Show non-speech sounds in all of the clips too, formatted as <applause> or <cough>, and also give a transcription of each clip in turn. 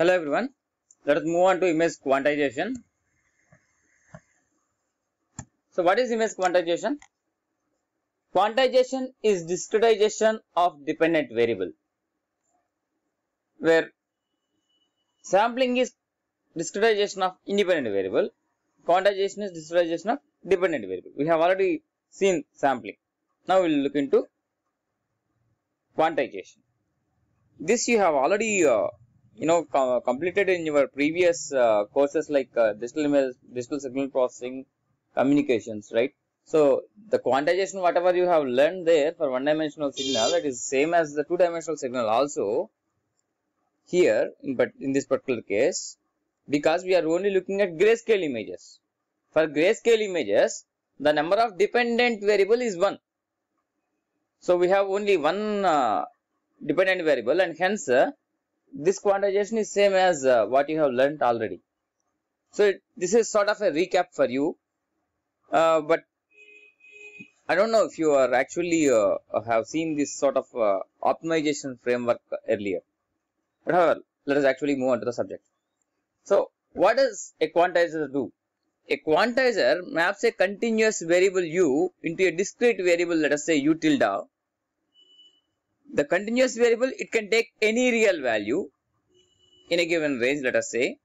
Hello everyone. Let us move on to image quantization. So what is image quantization? Quantization is discretization of dependent variable where sampling is discretization of independent variable, quantization is discretization of dependent variable. We have already seen sampling. Now we will look into quantization. This you have already uh, you know com completed in your previous uh, courses like uh, digital digital signal processing, communications, right? So the quantization whatever you have learned there for one dimensional signal that is same as the two dimensional signal also here but in this particular case because we are only looking at grayscale images. For grayscale images the number of dependent variable is 1. So we have only one uh, dependent variable and hence uh, this quantization is same as uh, what you have learnt already. So it, this is sort of a recap for you, uh, but I don't know if you are actually uh, have seen this sort of uh, optimization framework earlier. But however, let us actually move on to the subject. So what does a quantizer do? A quantizer maps a continuous variable u into a discrete variable, let us say u tilde, the continuous variable, it can take any real value in a given range, let us say.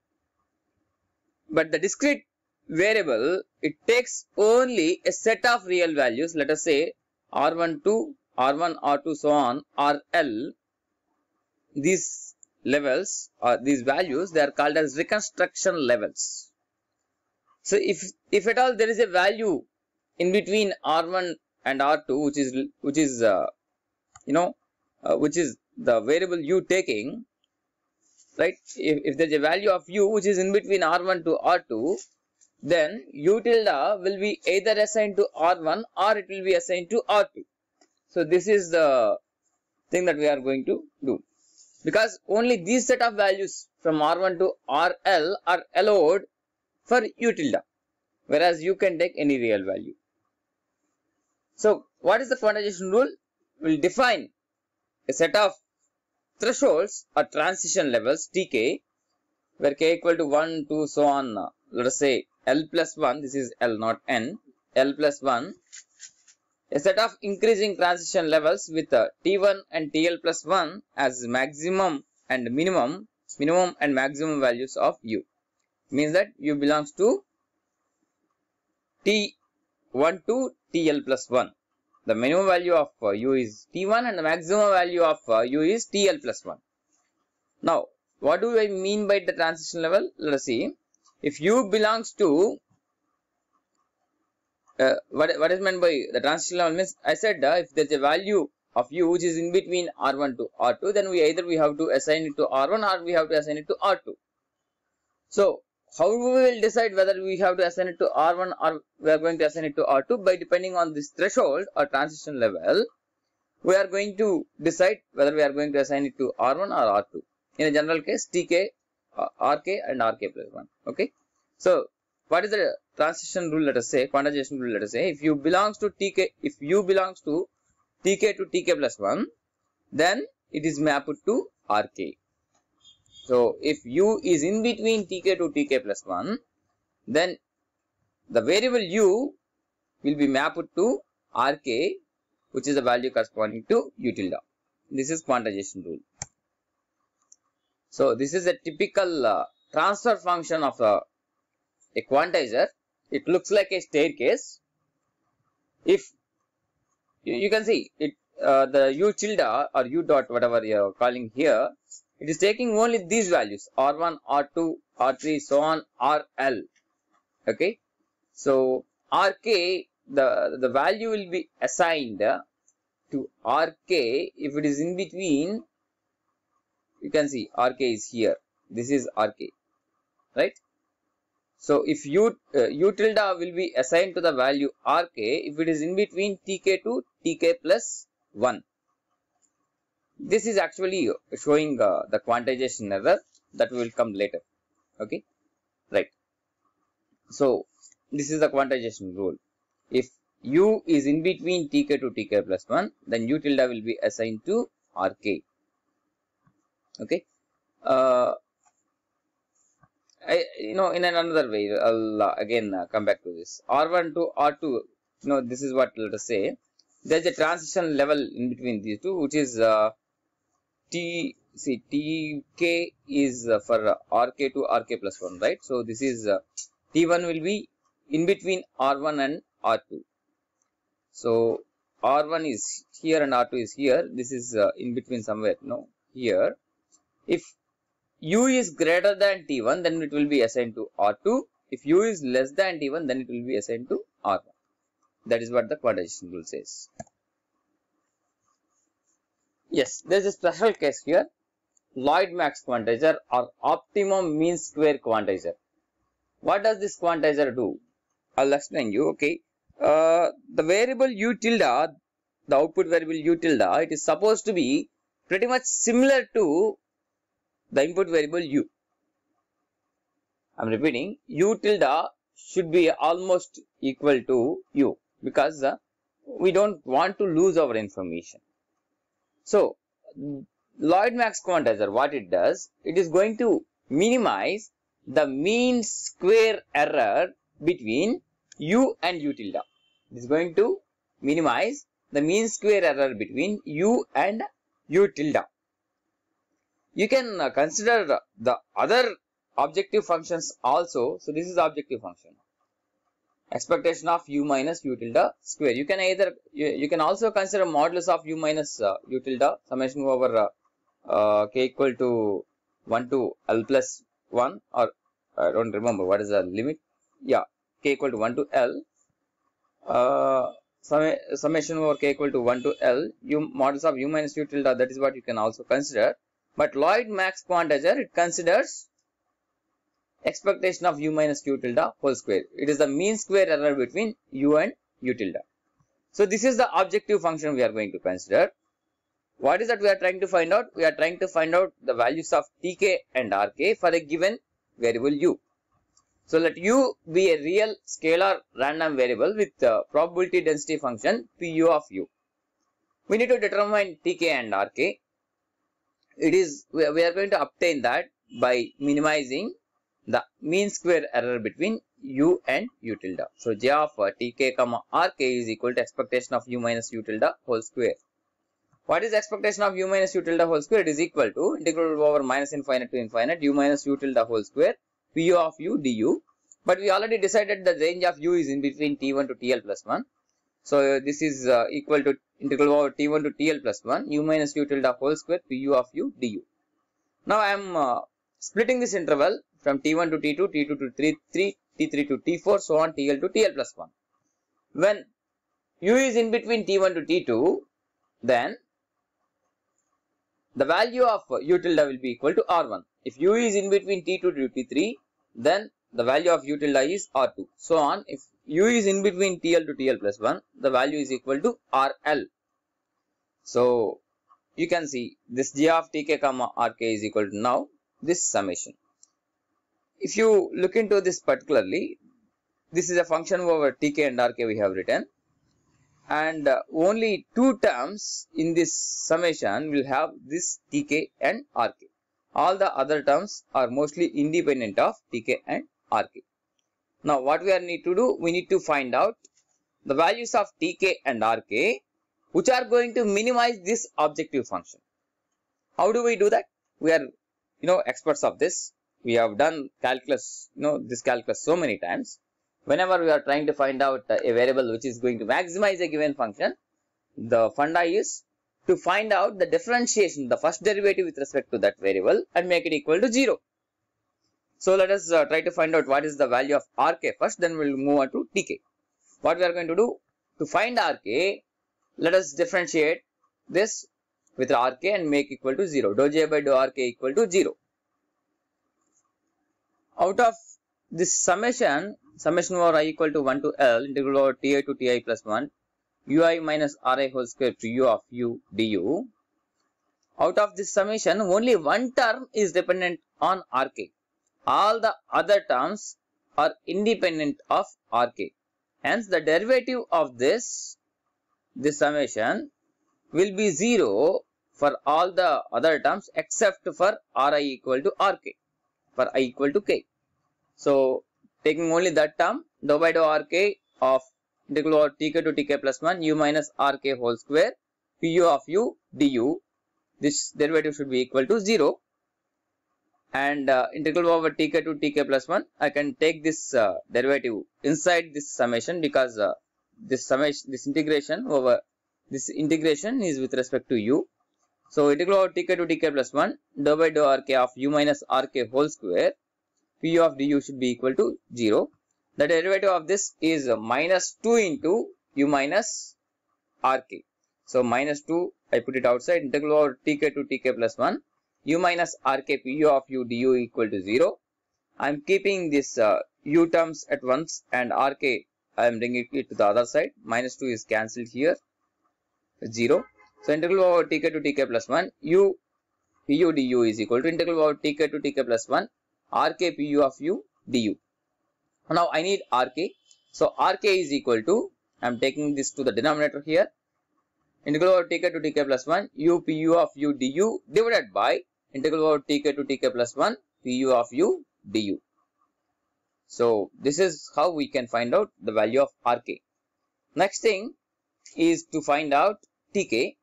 But the discrete variable, it takes only a set of real values, let us say R1, 2, R1, R2, so on, RL. These levels or uh, these values, they are called as reconstruction levels. So, if, if at all there is a value in between R1 and R2 which is which is uh, you know uh, which is the variable u taking right if, if there's a value of u which is in between r1 to r2 then u tilde will be either assigned to r1 or it will be assigned to r2 so this is the thing that we are going to do because only these set of values from r1 to rl are allowed for u tilde whereas you can take any real value so what is the quantization rule we will define a set of thresholds or transition levels tk where k equal to 1 2 so on let us say l plus 1 this is l not n l plus 1 a set of increasing transition levels with uh, T1 and TL plus 1 as maximum and minimum, minimum and maximum values of U. Means that U belongs to T1 to TL plus 1 the minimum value of uh, u is t1 and the maximum value of uh, u is tl plus 1. Now, what do I mean by the transition level? Let us see. If u belongs to, uh, what, what is meant by the transition level means, I said uh, if there is a value of u which is in between r1 to r2, then we either we have to assign it to r1 or we have to assign it to r2. So, how we will decide whether we have to assign it to R1 or we are going to assign it to R2 by depending on this threshold or transition level, we are going to decide whether we are going to assign it to R1 or R2. In a general case, TK, uh, RK and RK plus 1. Okay. So, what is the transition rule let us say, quantization rule let us say, if you belongs to TK, if you belongs to TK to TK plus 1, then it is mapped to RK. So, if u is in between tk to tk plus 1, then the variable u will be mapped to rk which is the value corresponding to u tilde. This is quantization rule. So, this is a typical uh, transfer function of uh, a quantizer. It looks like a staircase. If you, you can see it, uh, the u tilde or u dot whatever you are calling here it is taking only these values R1, R2, R3, so on, RL. Okay. So RK, the, the value will be assigned to RK if it is in between. You can see RK is here. This is RK. Right. So if U, uh, U tilde will be assigned to the value RK if it is in between TK to TK plus 1 this is actually showing uh, the quantization error that will come later okay right so this is the quantization rule if u is in between tk to tk plus 1 then u tilde will be assigned to rk okay uh, I, you know in another way I'll uh, again uh, come back to this R1 to R2 you know this is what let us say there's a transition level in between these two which is uh, t see tk is uh, for uh, rk to rk plus 1 right so this is uh, t1 will be in between r1 and r2 so r1 is here and r2 is here this is in between somewhere no here if u is greater than t1 then it will be assigned to r2 if u is less than t1 then it will be assigned to r1 that is what the quadratic rule says Yes, there is a special case here. Lloyd max quantizer or optimum mean square quantizer. What does this quantizer do? I'll explain you. Okay. Uh, the variable u tilde, the output variable u tilde, it is supposed to be pretty much similar to the input variable u. I'm repeating u tilde should be almost equal to u because uh, we don't want to lose our information. So, Lloyd-Max quantizer, what it does, it is going to minimize the mean square error between u and u tilde. It is going to minimize the mean square error between u and u tilde. You can uh, consider the other objective functions also. So, this is the objective function expectation of u minus u tilde square. You can either, you, you can also consider modulus of u minus uh, u tilde summation over uh, uh k equal to 1 to L plus 1 or I uh, don't remember what is the limit. Yeah, k equal to 1 to L. Uh, summation over k equal to 1 to L. U modulus of u minus u tilde that is what you can also consider. But Lloyd max quantizer it considers expectation of u minus q tilde whole square. It is the mean square error between u and u tilde. So, this is the objective function we are going to consider. What is that we are trying to find out? We are trying to find out the values of tk and rk for a given variable u. So, let u be a real scalar random variable with the probability density function pu of u. We need to determine tk and rk. It is, we are going to obtain that by minimizing the mean square error between u and u tilde. So j of uh, tk comma rk is equal to expectation of u minus u tilde whole square. What is expectation of u minus u tilde whole square? It is equal to integral over minus infinite to infinite u minus u tilde whole square pu of u du. But we already decided the range of u is in between t1 to tl plus 1. So this is uh, equal to integral over t1 to tl plus 1 u minus u tilde whole square pu of u du. Now I am uh, splitting this interval from T1 to T2, T2 to T3, T3 to T4, so on TL to TL plus 1. When U is in between T1 to T2, then the value of U tilde will be equal to R1. If U is in between T2 to T3, then the value of U tilde is R2. So on, if U is in between TL to TL plus 1, the value is equal to RL. So, you can see this G of Tk comma Rk is equal to now this summation if you look into this particularly, this is a function over tk and rk we have written and uh, only two terms in this summation will have this tk and rk. All the other terms are mostly independent of tk and rk. Now what we are need to do, we need to find out the values of tk and rk which are going to minimize this objective function. How do we do that? We are you know experts of this we have done calculus, you know, this calculus so many times. Whenever we are trying to find out a variable which is going to maximize a given function, the funda is to find out the differentiation, the first derivative with respect to that variable and make it equal to 0. So, let us uh, try to find out what is the value of rk first, then we will move on to tk. What we are going to do? To find rk, let us differentiate this with rk and make equal to 0. Dou j by dou rk equal to 0 out of this summation, summation over i equal to 1 to L integral over ti to ti plus 1 ui minus ri whole square to u of u du. Out of this summation, only one term is dependent on rk. All the other terms are independent of rk. Hence, the derivative of this, this summation will be 0 for all the other terms except for ri equal to rk for i equal to k. So taking only that term dou by dou rk of integral over tk to tk plus 1 u minus rk whole square pu of u du this derivative should be equal to 0 and uh, integral over tk to tk plus 1 I can take this uh, derivative inside this summation because uh, this summation this integration over this integration is with respect to u so integral of tk to tk plus 1 dou by dou rk of u minus rk whole square p of du should be equal to 0. The derivative of this is minus 2 into u minus rk. So minus 2 I put it outside integral of tk to tk plus 1 u minus rk of u du equal to 0. I am keeping this uh, u terms at once and rk I am bringing it to the other side. Minus 2 is cancelled here. 0. So integral of tk to tk plus 1 u pu du is equal to integral of tk to tk plus 1 rk pu of u du. Now I need rk. So rk is equal to I am taking this to the denominator here integral of tk to tk plus 1 u pu of u du divided by integral of tk to tk plus 1 pu of u du. So, this is how we can find out the value of rk. Next thing is to find out tk.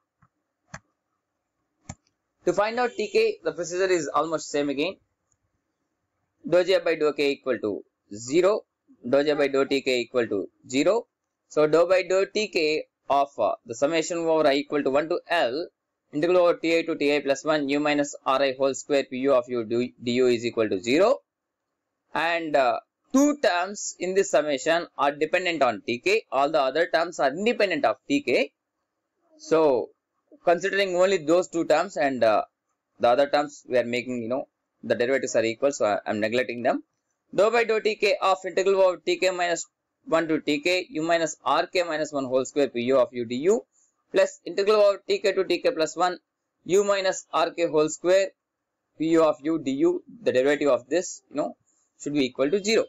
To find out tk, the procedure is almost same again. Dou j by dou k equal to 0. Dou j by dou tk equal to 0. So, dou by dou tk of uh, the summation over i equal to 1 to l integral over ti to ti plus 1 nu minus ri whole square pu of u du, du is equal to 0. And uh, two terms in this summation are dependent on tk. All the other terms are independent of tk. So, considering only those two terms and uh, the other terms we are making, you know, the derivatives are equal. So, I am neglecting them. Dou by dou tk of integral of tk minus 1 to tk u minus rk minus 1 whole square pu of u du plus integral of tk to tk plus 1 u minus rk whole square pu of u du the derivative of this, you know, should be equal to 0.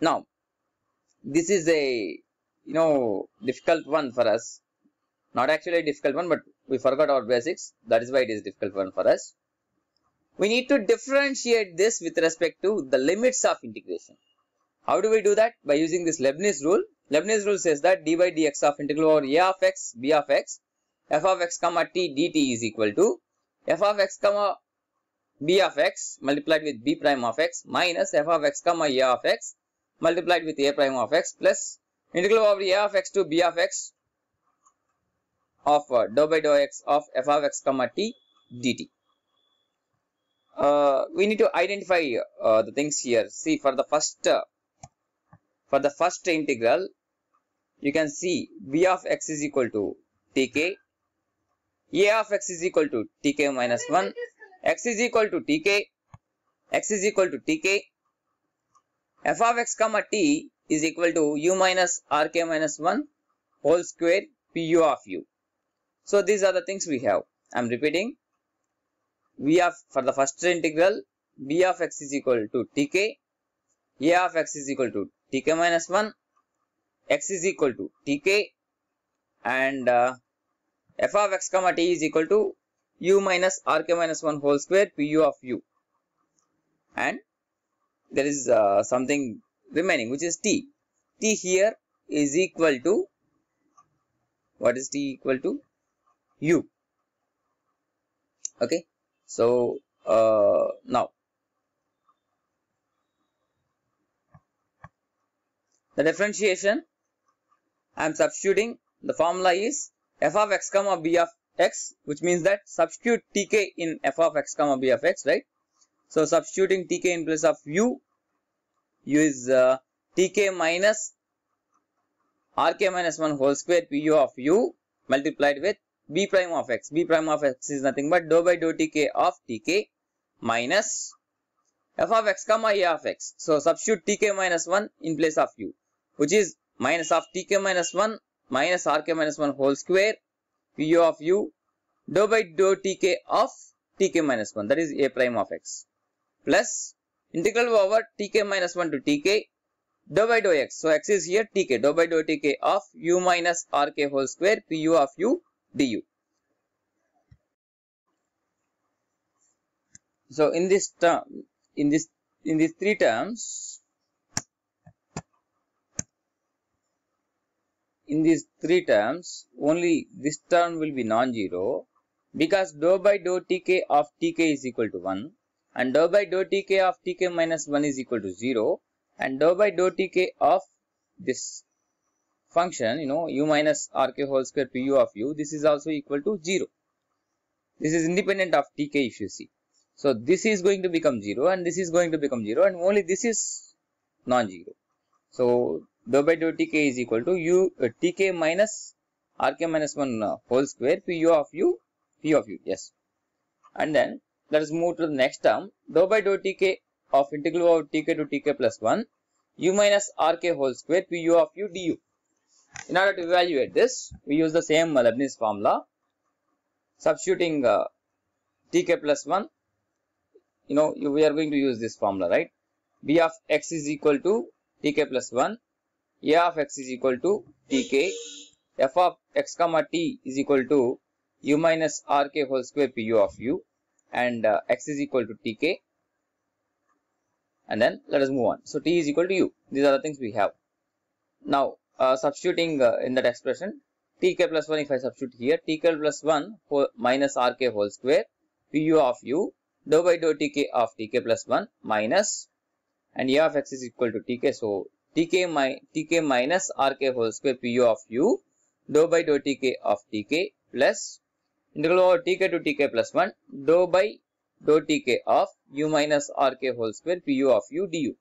Now, this is a, you know, difficult one for us not actually a difficult one, but we forgot our basics. That is why it is difficult one for us. We need to differentiate this with respect to the limits of integration. How do we do that? By using this Leibniz rule. Leibniz rule says that d by dx of integral over a of x, b of x, f of x comma t dt is equal to f of x comma b of x multiplied with b prime of x minus f of x comma a of x multiplied with a prime of x plus integral over a of x to b of x of uh, dou by dou x of f of x comma t dt. Uh, we need to identify uh, the things here. See for the first uh, for the first integral, you can see b of x is equal to tk, a of x is equal to tk minus 1, x is equal to tk, x is equal to tk, f of x comma t is equal to u minus rk minus 1 whole square pu of u. So these are the things we have. I am repeating. We have for the first integral b of x is equal to tk, a of x is equal to tk minus 1, x is equal to tk and uh, f of x comma t is equal to u minus rk minus 1 whole square pu of u and there is uh, something remaining which is t. t here is equal to what is t equal to u okay so uh, now the differentiation I am substituting the formula is f of x comma b of x which means that substitute tk in f of x comma b of x right so substituting tk in place of u u is uh, tk minus rk minus 1 whole square pu of u multiplied with b prime of x. b prime of x is nothing but dou by dou tk of tk minus f of x comma a of x. So, substitute tk minus 1 in place of u which is minus of tk minus 1 minus rk minus 1 whole square u of u dou by dou tk of tk minus 1 that is a prime of x plus integral over tk minus 1 to tk dou by dou x. So, x is here tk dou by dou tk of u minus rk whole square pu of u du. So in this term, in this in these three terms, in these three terms, only this term will be non-zero because dou by dou tk of tk is equal to 1 and dou by dou tk of tk minus 1 is equal to 0 and dou by dou tk of this function, you know, u minus rk whole square pu of u, this is also equal to 0. This is independent of tk if you see. So, this is going to become 0 and this is going to become 0 and only this is non-zero. So, dou by dou tk is equal to u uh, tk minus rk minus 1 uh, whole square pu u of u p of u, yes. And then let us move to the next term dou by dou tk of integral of tk to tk plus 1 u minus rk whole square pu of u du. In order to evaluate this, we use the same Leibniz formula, substituting uh, tk plus 1, you know, you, we are going to use this formula, right? b of x is equal to tk plus 1, a of x is equal to tk, f of x comma t is equal to u minus rk whole square pu of u and uh, x is equal to tk and then let us move on. So, t is equal to u. These are the things we have. Now, uh, substituting uh, in that expression tk plus 1 if I substitute here tk plus 1 for minus rk whole square pu of u dou by dou tk of tk plus 1 minus and a of x is equal to tk so tk, my, tk minus rk whole square pu of u dou by dou tk of tk plus integral over tk to tk plus 1 dou by dou tk of u minus rk whole square pu of u du.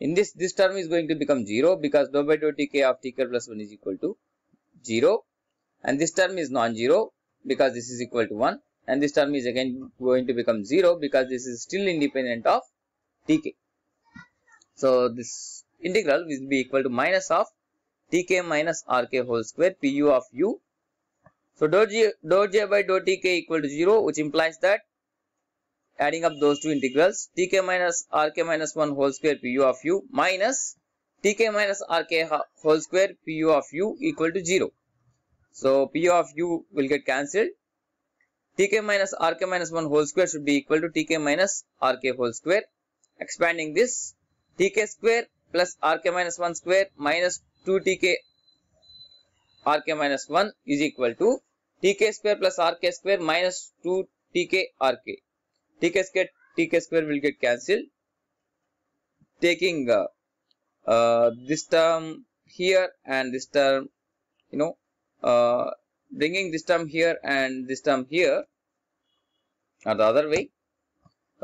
In this, this term is going to become 0 because dou by dou tk of tk plus 1 is equal to 0 and this term is non-zero because this is equal to 1 and this term is again going to become 0 because this is still independent of tk. So, this integral will be equal to minus of tk minus rk whole square pu of u. So, dou j, dou j by dou tk equal to 0 which implies that adding up those two integrals tk minus rk minus 1 whole square pu of u minus tk minus rk whole square pu of u equal to 0. So pu of u will get cancelled. tk minus rk minus 1 whole square should be equal to tk minus rk whole square. Expanding this tk square plus rk minus 1 square minus 2tk rk minus 1 is equal to tk square plus rk square minus 2tk rk tk square tk square will get cancelled taking uh, uh, this term here and this term you know uh, bringing this term here and this term here or the other way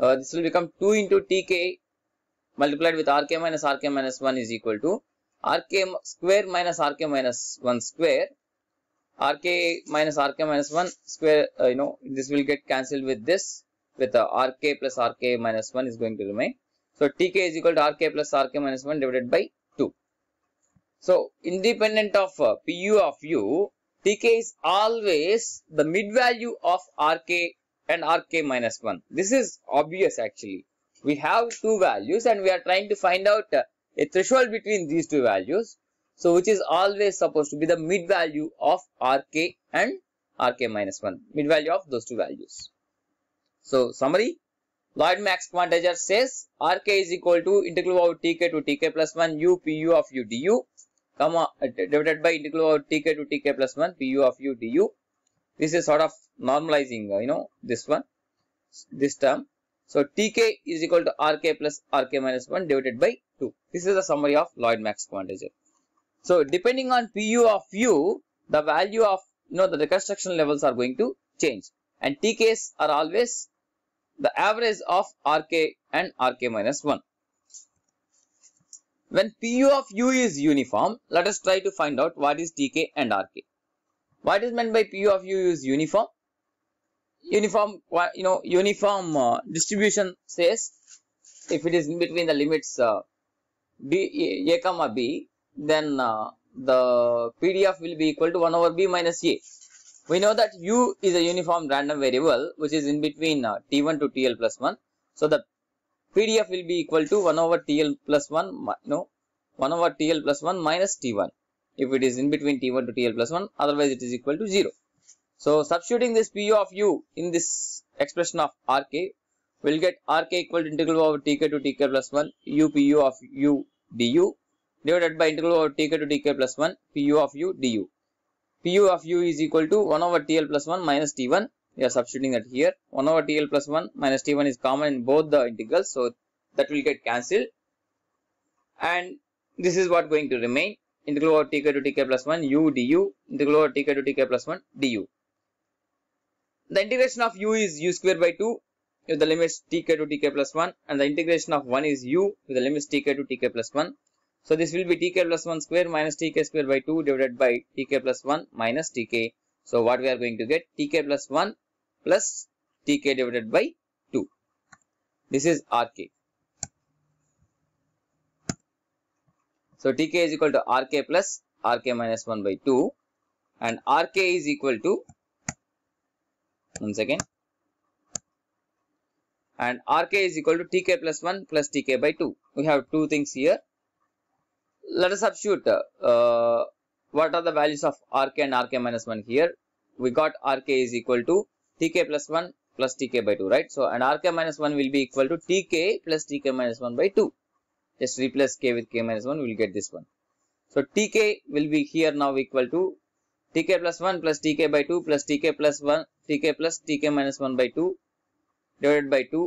uh, this will become 2 into tk multiplied with rk minus rk minus 1 is equal to rk square minus rk minus 1 square rk minus rk minus 1 square uh, you know this will get cancelled with this with uh, rk plus rk minus 1 is going to remain. So, tk is equal to rk plus rk minus 1 divided by 2. So, independent of uh, pu of u, tk is always the mid value of rk and rk minus 1. This is obvious actually. We have two values and we are trying to find out uh, a threshold between these two values. So, which is always supposed to be the mid value of rk and rk minus 1, mid value of those two values. So summary, Lloyd Max quantizer says Rk is equal to integral of Tk to Tk plus 1 u pu of u du, comma uh, divided by integral of Tk to Tk plus 1 pu of u du. This is sort of normalizing, uh, you know, this one, this term. So Tk is equal to Rk plus Rk minus 1 divided by 2. This is the summary of Lloyd Max quantizer. So depending on pu of u, the value of, you know, the reconstruction levels are going to change and Tks are always the average of Rk and Rk minus 1. When Pu of U is uniform, let us try to find out what is Tk and Rk. What is meant by Pu of U is uniform? Uniform, you know, uniform uh, distribution says if it is in between the limits uh, b, a comma b, then uh, the PDF will be equal to 1 over b minus a. We know that u is a uniform random variable which is in between uh, t1 to tl plus 1. So, the PDF will be equal to 1 over tl plus 1, no, 1 over tl plus 1 minus t1 if it is in between t1 to tl plus 1, otherwise it is equal to 0. So, substituting this pu of u in this expression of rk, we'll get rk equal to integral over tk to tk plus 1 u pu of u du divided by integral over tk to tk plus 1 pu of u du pu of u is equal to 1 over tl plus 1 minus t1 we are substituting that here 1 over tl plus 1 minus t1 is common in both the integrals so that will get cancelled and this is what going to remain integral over tk to tk plus 1 u du integral over tk to tk plus 1 du the integration of u is u square by 2 with the limits tk to tk plus 1 and the integration of 1 is u with the limits tk to tk plus 1 so this will be tk plus 1 square minus tk square by 2 divided by tk plus 1 minus tk. So what we are going to get tk plus 1 plus tk divided by 2. This is rk. So tk is equal to rk plus rk minus 1 by 2 and rk is equal to one second and rk is equal to tk plus 1 plus tk by 2. We have two things here let us substitute uh, what are the values of rk and rk minus 1 here we got rk is equal to tk plus 1 plus tk by 2 right so and rk minus 1 will be equal to tk plus tk minus 1 by 2 just replace k with k minus 1 we'll get this one so tk will be here now equal to tk plus 1 plus tk by 2 plus tk plus 1 tk plus tk minus 1 by 2 divided by 2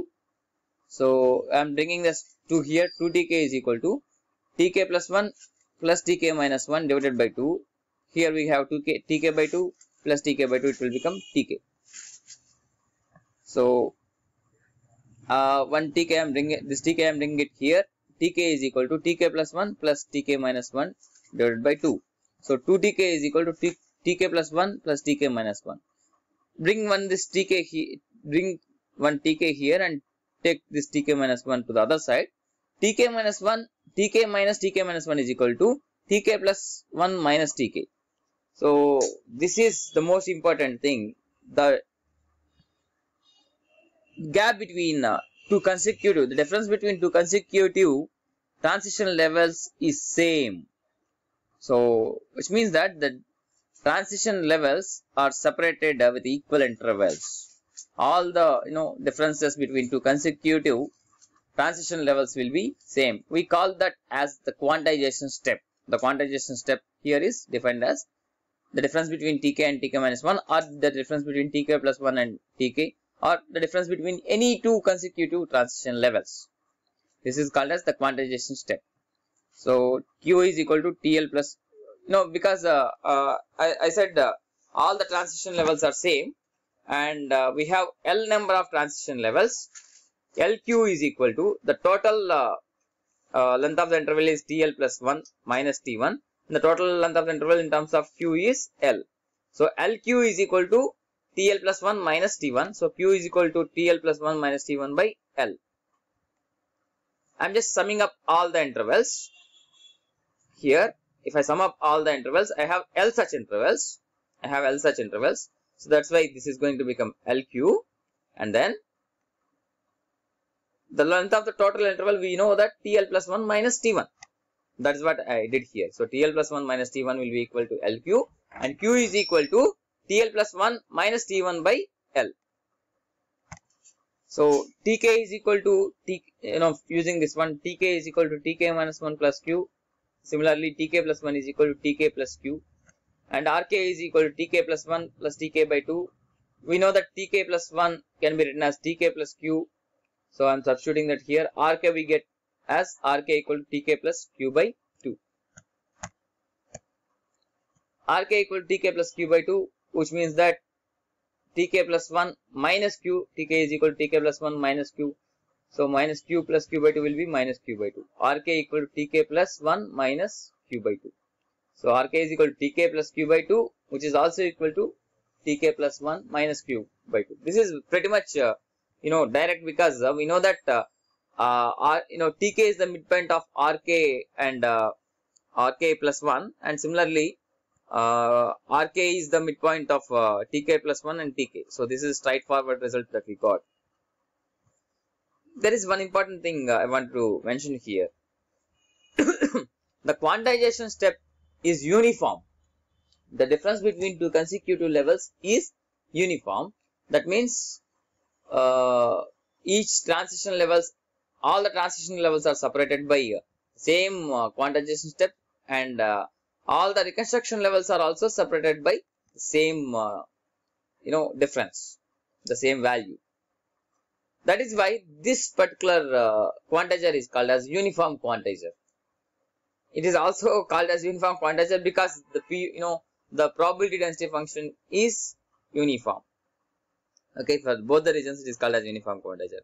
so i'm bringing this 2 here 2tk is equal to tk plus 1 plus tk minus 1 divided by 2. Here we have 2k tk by 2 plus tk by 2 it will become tk. So uh, 1 tk I am bringing this tk I am bringing it here tk is equal to tk plus 1 plus tk minus 1 divided by 2. So 2tk is equal to t, tk plus 1 plus tk minus 1. Bring 1 this tk bring 1 tk here and take this tk minus 1 to the other side. tk minus 1 tk minus tk minus 1 is equal to tk plus 1 minus tk. So this is the most important thing. The gap between uh, two consecutive, the difference between two consecutive transition levels is same. So which means that the transition levels are separated with equal intervals. All the you know differences between two consecutive transition levels will be same. We call that as the quantization step. The quantization step here is defined as the difference between tk and tk minus 1 or the difference between tk plus 1 and tk or the difference between any two consecutive transition levels. This is called as the quantization step. So q is equal to tl plus no because uh, uh, I, I, said uh, all the transition levels are same and uh, we have l number of transition levels LQ is equal to the total uh, uh, length of the interval is TL plus 1 minus T1 and the total length of the interval in terms of Q is L. So LQ is equal to TL plus 1 minus T1. So Q is equal to TL plus 1 minus T1 by L. I'm just summing up all the intervals. Here, if I sum up all the intervals, I have L such intervals. I have L such intervals. So that's why this is going to become LQ and then the length of the total interval we know that TL plus 1 minus T1 that is what I did here. So, TL plus 1 minus T1 will be equal to LQ and Q is equal to TL plus 1 minus T1 by L. So, TK is equal to T, you know, using this one, TK is equal to TK minus 1 plus Q. Similarly, TK plus 1 is equal to TK plus Q and RK is equal to TK plus 1 plus TK by 2. We know that TK plus 1 can be written as TK plus Q so I'm substituting that here. Rk we get as Rk equal to Tk plus Q by 2. Rk equal to Tk plus Q by 2 which means that Tk plus 1 minus Q. Tk is equal to Tk plus 1 minus Q. So minus Q plus Q by 2 will be minus Q by 2. Rk equal to Tk plus 1 minus Q by 2. So Rk is equal to Tk plus Q by 2 which is also equal to Tk plus 1 minus Q by 2. This is pretty much uh, you know direct because uh, we know that uh, uh, R, you know tk is the midpoint of rk and rk plus 1 and similarly uh, rk is the midpoint of uh, tk plus 1 and tk. So, this is straightforward result that we got. There is one important thing uh, I want to mention here. <coughs> the quantization step is uniform. The difference between two consecutive levels is uniform. That means uh, each transition levels all the transition levels are separated by same uh, quantization step and uh, all the reconstruction levels are also separated by same uh, you know difference the same value that is why this particular uh, quantizer is called as uniform quantizer it is also called as uniform quantizer because the you know the probability density function is uniform Okay, for both the regions it is called as uniform quantizer.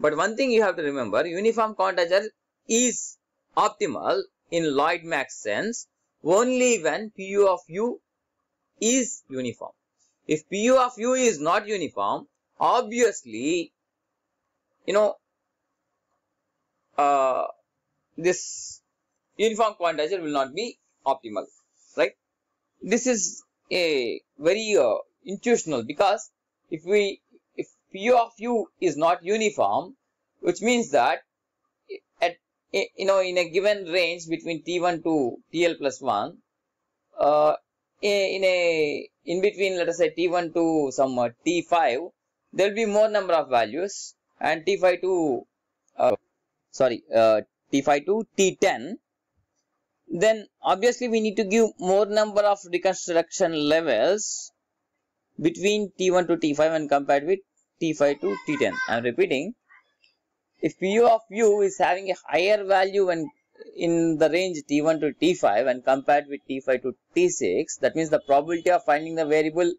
But one thing you have to remember, uniform quantizer is optimal in Lloyd-Max sense only when PU of U is uniform. If PU of U is not uniform, obviously, you know, uh, this uniform quantizer will not be optimal, right? This is a very uh, intuitional because if we if p of u is not uniform which means that at you know in a given range between t1 to tl plus 1 uh, in a in between let us say t1 to some uh, t5 there will be more number of values and t5 to uh, sorry uh, t5 to t10 then obviously we need to give more number of reconstruction levels between T1 to T5 and compared with T5 to T10. I am repeating, if P of u is having a higher value when in the range T1 to T5 and compared with T5 to T6, that means the probability of finding the variable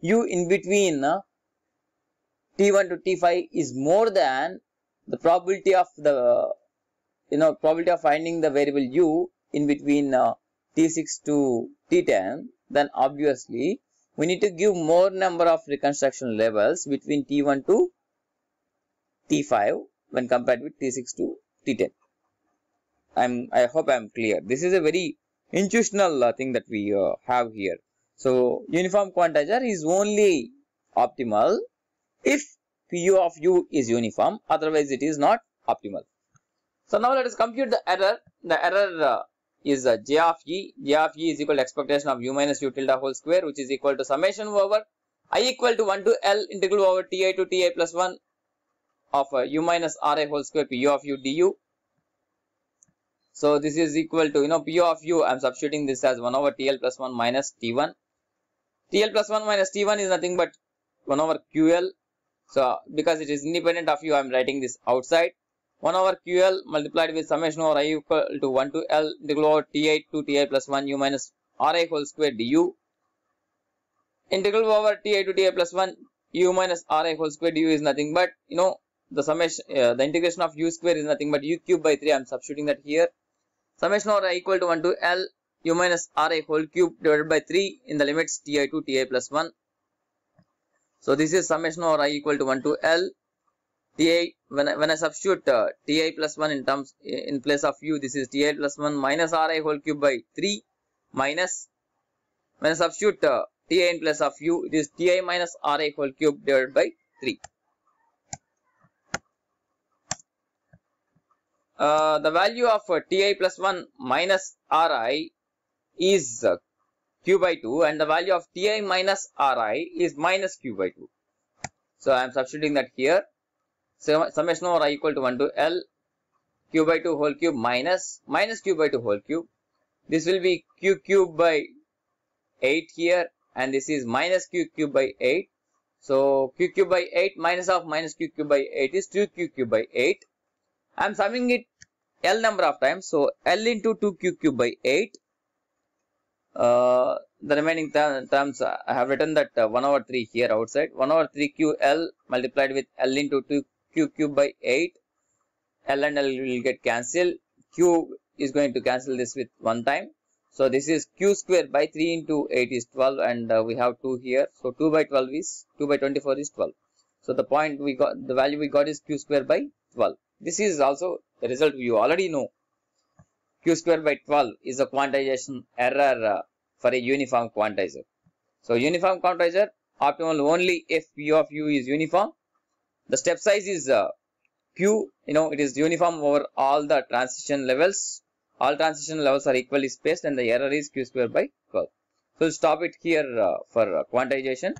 u in between uh, T1 to T5 is more than the probability of the you know probability of finding the variable u in between uh, T6 to T10 then obviously we need to give more number of reconstruction levels between T1 to T5 when compared with T6 to T10. I'm, I hope I'm clear. This is a very intuitional uh, thing that we uh, have here. So, uniform quantizer is only optimal if P of u is uniform, otherwise it is not optimal. So, now let us compute the error, the error uh, is uh, j of e. j of e is equal to expectation of u minus u tilde whole square which is equal to summation over i equal to 1 to l integral over ti to ti plus 1 of uh, u minus ri whole square p u of u du. So this is equal to, you know, p of u, I am substituting this as 1 over tl plus 1 minus t1. tl plus 1 minus t1 is nothing but 1 over ql. So because it is independent of u, I am writing this outside. 1 over QL multiplied with summation over i equal to 1 to L integral over Ti to Ti plus 1 u minus Ri whole square du. Integral over Ti to Ti plus 1 u minus Ri whole square du is nothing but, you know, the summation, uh, the integration of u square is nothing but u cube by 3. I am substituting that here. Summation over i equal to 1 to L u minus Ri whole cube divided by 3 in the limits Ti to Ti plus 1. So this is summation over i equal to 1 to L ti when I, when I substitute uh, ti plus 1 in terms in place of u this is ti plus 1 minus ri whole cube by 3 minus when I substitute uh, ti in place of u it is ti minus ri whole cube divided by 3. Uh, the value of uh, ti plus 1 minus ri is uh, q by 2 and the value of ti minus ri is minus q by 2. So, I am substituting that here summation over i equal to 1 to L q by 2 whole cube minus minus q by 2 whole cube. This will be q cube by 8 here and this is minus q cube by 8. So q cube by 8 minus of minus q cube by 8 is 2q cube by 8. I am summing it L number of times. So L into 2q cube by 8. Uh, the remaining term, terms uh, I have written that uh, 1 over 3 here outside 1 over 3 QL multiplied with L into 2 q cube by 8 l and l will get cancelled q is going to cancel this with one time so this is q square by 3 into 8 is 12 and uh, we have 2 here so 2 by 12 is 2 by 24 is 12 so the point we got the value we got is q square by 12 this is also the result you already know q square by 12 is a quantization error uh, for a uniform quantizer so uniform quantizer optimal only if u of u is uniform the step size is uh, q you know it is uniform over all the transition levels all transition levels are equally spaced and the error is q square by 12 so stop it here uh, for uh, quantization